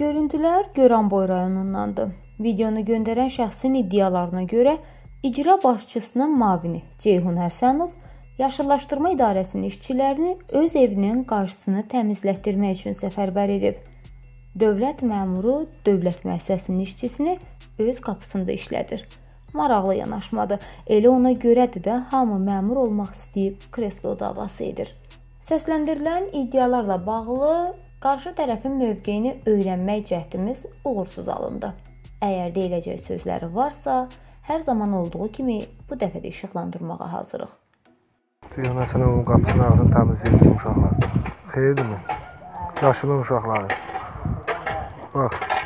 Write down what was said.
Görüntülər Göranboy rayonundandır. Videonu göndərən şəxsin iddialarına görə icra başçısının mavini Ceyhun Həsənov Yaşıllaşdırma İdarəsinin işçilərini öz evinin qarşısını təmizlətdirmək üçün səfərbər edib. Dövlət məmuru dövlət müəssisəsinin işçisini öz qapısında işlədir. Maraqlı yanaşmadır. Elə ona görədir də hamı məmur olmaq istəyib kreslo davası edir. Səsləndirilən iddialarla bağlı Qarşı tərəfin mövqeyini öyrənmək cəhdimiz uğursuz alındı. Əgər deyiləcək sözləri varsa, hər zaman olduğu kimi bu dəfə də işıqlandırmağa hazırıq. Düyənəsənə onun qapısını ağzını təmizləyir uşaqlar. Xeyirdirmi? Yaşılın uşaqları. Bax,